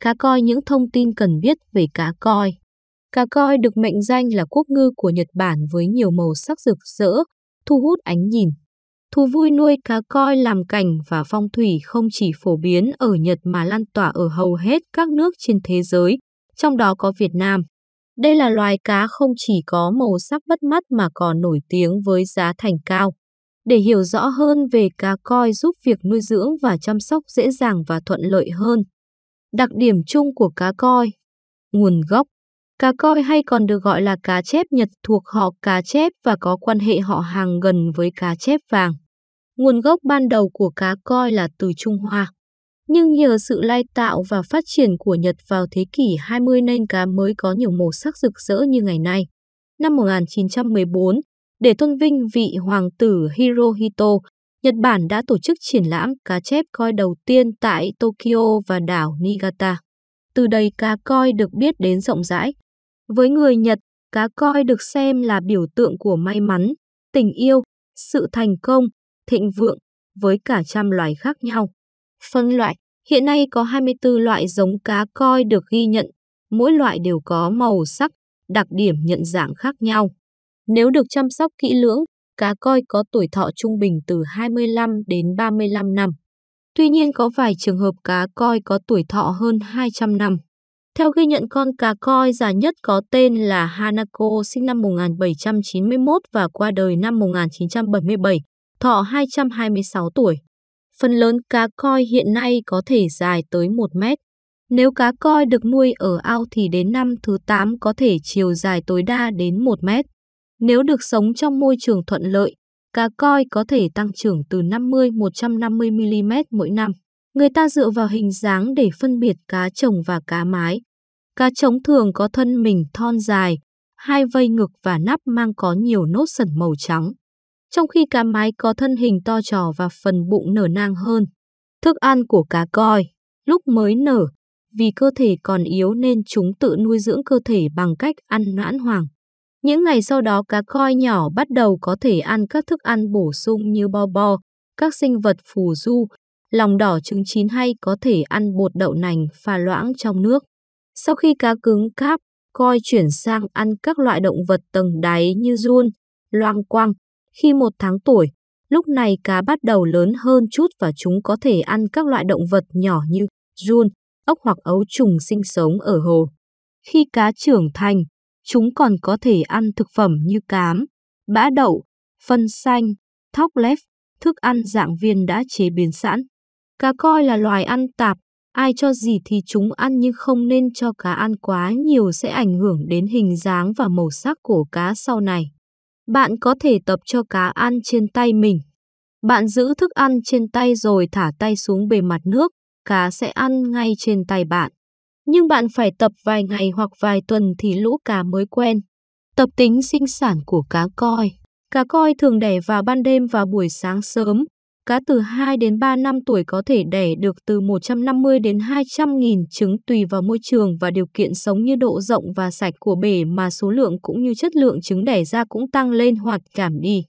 cá coi những thông tin cần biết về cá coi. Cá coi được mệnh danh là quốc ngư của Nhật Bản với nhiều màu sắc rực rỡ, thu hút ánh nhìn. Thú vui nuôi cá coi làm cảnh và phong thủy không chỉ phổ biến ở Nhật mà lan tỏa ở hầu hết các nước trên thế giới, trong đó có Việt Nam. Đây là loài cá không chỉ có màu sắc bắt mắt mà còn nổi tiếng với giá thành cao. Để hiểu rõ hơn về cá coi giúp việc nuôi dưỡng và chăm sóc dễ dàng và thuận lợi hơn, Đặc điểm chung của cá coi Nguồn gốc Cá coi hay còn được gọi là cá chép Nhật thuộc họ cá chép và có quan hệ họ hàng gần với cá chép vàng. Nguồn gốc ban đầu của cá coi là từ Trung Hoa. Nhưng nhờ sự lai tạo và phát triển của Nhật vào thế kỷ 20 nên cá mới có nhiều màu sắc rực rỡ như ngày nay. Năm 1914, để tôn vinh vị hoàng tử Hirohito, Nhật Bản đã tổ chức triển lãm cá chép koi đầu tiên tại Tokyo và đảo Niigata. Từ đây cá koi được biết đến rộng rãi. Với người Nhật, cá koi được xem là biểu tượng của may mắn, tình yêu, sự thành công, thịnh vượng với cả trăm loài khác nhau. Phân loại, hiện nay có 24 loại giống cá koi được ghi nhận, mỗi loại đều có màu sắc, đặc điểm nhận dạng khác nhau. Nếu được chăm sóc kỹ lưỡng, cá coi có tuổi thọ trung bình từ 25 đến 35 năm. Tuy nhiên có vài trường hợp cá coi có tuổi thọ hơn 200 năm. Theo ghi nhận con cá coi già nhất có tên là Hanako sinh năm 1791 và qua đời năm 1977, thọ 226 tuổi. Phần lớn cá coi hiện nay có thể dài tới 1 mét. Nếu cá coi được nuôi ở ao thì đến năm thứ 8 có thể chiều dài tối đa đến 1 mét. Nếu được sống trong môi trường thuận lợi, cá coi có thể tăng trưởng từ 50-150 mm mỗi năm. Người ta dựa vào hình dáng để phân biệt cá trồng và cá mái. Cá trống thường có thân mình thon dài, hai vây ngực và nắp mang có nhiều nốt sần màu trắng. Trong khi cá mái có thân hình to trò và phần bụng nở nang hơn. Thức ăn của cá coi, lúc mới nở, vì cơ thể còn yếu nên chúng tự nuôi dưỡng cơ thể bằng cách ăn noãn hoàng. Những ngày sau đó cá coi nhỏ bắt đầu có thể ăn các thức ăn bổ sung như bo bo, các sinh vật phù du, lòng đỏ trứng chín hay có thể ăn bột đậu nành pha loãng trong nước. Sau khi cá cứng cáp, coi chuyển sang ăn các loại động vật tầng đáy như run, loang quang. Khi một tháng tuổi, lúc này cá bắt đầu lớn hơn chút và chúng có thể ăn các loại động vật nhỏ như run, ốc hoặc ấu trùng sinh sống ở hồ. Khi cá trưởng thành, Chúng còn có thể ăn thực phẩm như cám, bã đậu, phân xanh, thóc lép, thức ăn dạng viên đã chế biến sẵn. Cá coi là loài ăn tạp, ai cho gì thì chúng ăn nhưng không nên cho cá ăn quá nhiều sẽ ảnh hưởng đến hình dáng và màu sắc của cá sau này. Bạn có thể tập cho cá ăn trên tay mình. Bạn giữ thức ăn trên tay rồi thả tay xuống bề mặt nước, cá sẽ ăn ngay trên tay bạn nhưng bạn phải tập vài ngày hoặc vài tuần thì lũ cá mới quen. Tập tính sinh sản của cá coi Cá coi thường đẻ vào ban đêm và buổi sáng sớm. Cá từ 2 đến 3 năm tuổi có thể đẻ được từ 150 đến 200 nghìn trứng tùy vào môi trường và điều kiện sống như độ rộng và sạch của bể mà số lượng cũng như chất lượng trứng đẻ ra cũng tăng lên hoặc giảm đi.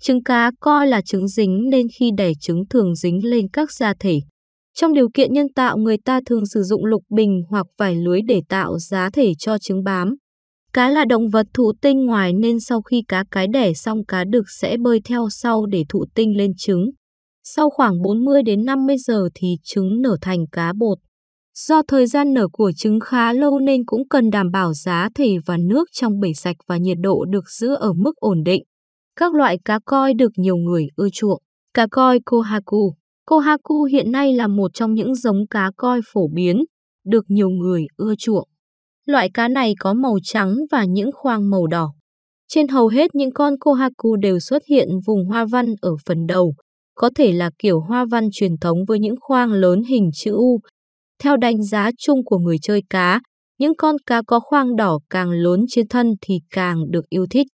Trứng cá coi là trứng dính nên khi đẻ trứng thường dính lên các da thể. Trong điều kiện nhân tạo người ta thường sử dụng lục bình hoặc vải lưới để tạo giá thể cho trứng bám. Cá là động vật thụ tinh ngoài nên sau khi cá cái đẻ xong cá đực sẽ bơi theo sau để thụ tinh lên trứng. Sau khoảng 40 đến 50 giờ thì trứng nở thành cá bột. Do thời gian nở của trứng khá lâu nên cũng cần đảm bảo giá thể và nước trong bể sạch và nhiệt độ được giữ ở mức ổn định. Các loại cá coi được nhiều người ưa chuộng. Cá coi Kohaku Kohaku hiện nay là một trong những giống cá coi phổ biến, được nhiều người ưa chuộng. Loại cá này có màu trắng và những khoang màu đỏ. Trên hầu hết những con Kohaku đều xuất hiện vùng hoa văn ở phần đầu, có thể là kiểu hoa văn truyền thống với những khoang lớn hình chữ U. Theo đánh giá chung của người chơi cá, những con cá có khoang đỏ càng lớn trên thân thì càng được yêu thích.